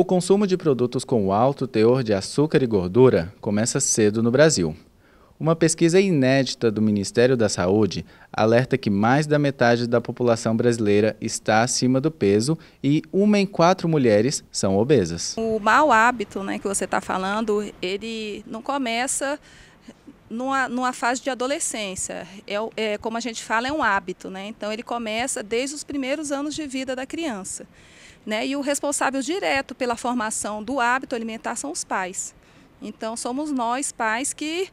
O consumo de produtos com alto teor de açúcar e gordura começa cedo no Brasil. Uma pesquisa inédita do Ministério da Saúde alerta que mais da metade da população brasileira está acima do peso e uma em quatro mulheres são obesas. O mau hábito né, que você está falando, ele não começa numa, numa fase de adolescência. É, é, como a gente fala, é um hábito, né? Então ele começa desde os primeiros anos de vida da criança. Né? E o responsável direto pela formação do hábito alimentar são os pais. Então somos nós pais que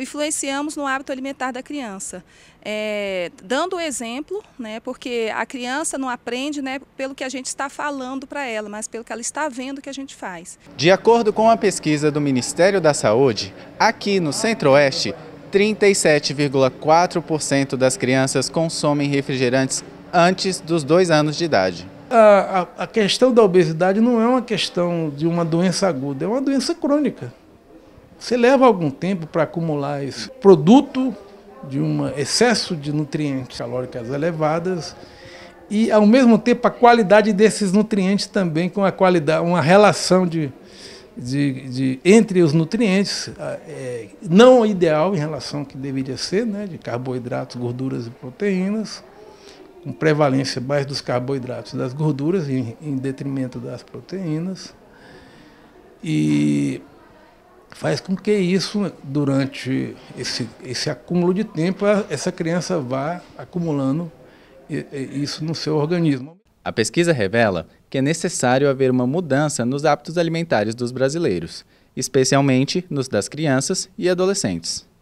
influenciamos no hábito alimentar da criança. É, dando o exemplo, né, porque a criança não aprende né, pelo que a gente está falando para ela, mas pelo que ela está vendo que a gente faz. De acordo com a pesquisa do Ministério da Saúde, aqui no Centro-Oeste, 37,4% das crianças consomem refrigerantes antes dos dois anos de idade. A, a, a questão da obesidade não é uma questão de uma doença aguda, é uma doença crônica. Você leva algum tempo para acumular esse produto de um excesso de nutrientes calóricas elevadas e, ao mesmo tempo, a qualidade desses nutrientes também com a qualidade, uma relação de, de, de entre os nutrientes ah, é, não ideal em relação ao que deveria ser, né, de carboidratos, gorduras e proteínas, com prevalência mais dos carboidratos e das gorduras em, em detrimento das proteínas. E faz com que isso, durante esse, esse acúmulo de tempo, essa criança vá acumulando isso no seu organismo. A pesquisa revela que é necessário haver uma mudança nos hábitos alimentares dos brasileiros, especialmente nos das crianças e adolescentes.